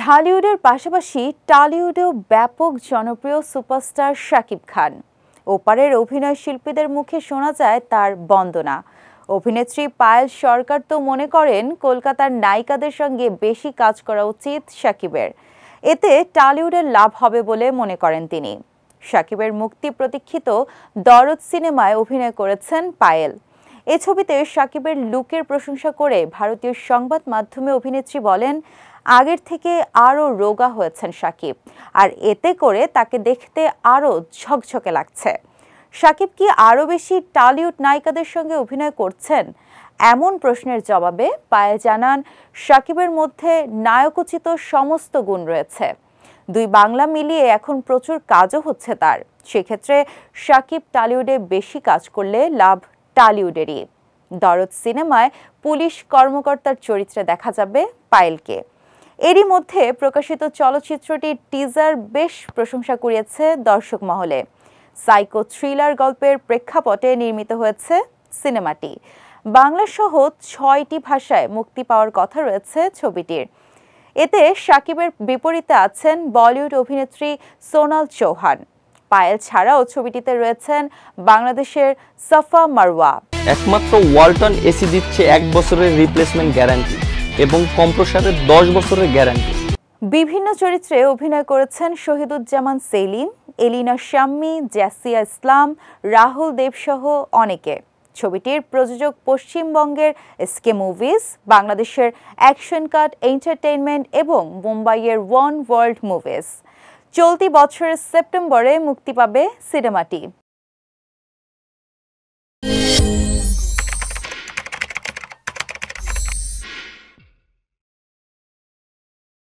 ঢালিউডের পাশাপাশি টালিউডেও ব্যাপক জনপ্রিয় সুপারস্টার শাকিব খান ওপারের অভিনয় শিল্পীদের মুখে শোনা যায় তার বন্দনা অভিনেত্রী পায়েল সরকার তো মনে করেন কলকাতার নায়িকাদের সঙ্গে বেশি কাজ করা উচিত শাকিবের এতে টালিউডের লাভ হবে বলে মনে করেন তিনি শাকিবের মুক্তি প্রতীক্ষিত দরদ সিনেমায় অভিনয় করেছেন পায়েল এ ছবিতে সাকিবের লুকের প্রশংসা করে ভারতীয় সংবাদ মাধ্যমে অভিনেত্রী বলেন আগের থেকে আরও রোগা হয়েছেন সাকিব আর এতে করে তাকে দেখতে আরও ঝকঝকে লাগছে সাকিব কি আরও বেশি টালিউড নায়িকাদের সঙ্গে অভিনয় করছেন এমন প্রশ্নের জবাবে পায়ে জানান সাকিবের মধ্যে নায়কোচিত সমস্ত গুণ রয়েছে দুই বাংলা মিলিয়ে এখন প্রচুর কাজও হচ্ছে তার সেক্ষেত্রে সাকিব টালিউডে বেশি কাজ করলে লাভ টালিউডেরই দরদ সিনেমায় পুলিশ কর্মকর্তার চরিত্রে দেখা যাবে পায়েলকে এরই মধ্যে প্রকাশিত চলচ্চিত্রটির টিজার বেশ প্রশংসা কুড়িয়েছে দর্শক মহলে সাইকো থ্রিলার গল্পের প্রেক্ষাপটে নির্মিত হয়েছে সিনেমাটি বাংলাসহ ছয়টি ভাষায় মুক্তি পাওয়ার কথা রয়েছে ছবিটির এতে সাকিবের বিপরীতে আছেন বলিউড অভিনেত্রী সোনাল চৌহান পায়েল ছাড়াও ছবিটিতে রয়েছেন বাংলাদেশের সাফা মারওয়া একমাত্র ওয়ালটন এসি দিচ্ছে এক বছরের রিপ্লেসমেন্ট গ্যারান্টি এবং কম্প্রসারের দশ বছরের গ্যারান্টি বিভিন্ন চরিত্রে অভিনয় করেছেন শহীদুজ্জামান সেলিম এলিনা শাম্মি জ্যাসিয়া ইসলাম রাহুল দেবসহ অনেকে ছবিটির প্রযোজক পশ্চিমবঙ্গের এসকে মুভিজ বাংলাদেশের অ্যাকশন কাট এন্টারটেইনমেন্ট এবং মুম্বাইয়ের ওয়ান ওয়ার্ল্ড মুভিজ চলতি বছরের সেপ্টেম্বরে মুক্তি পাবে সিনেমাটি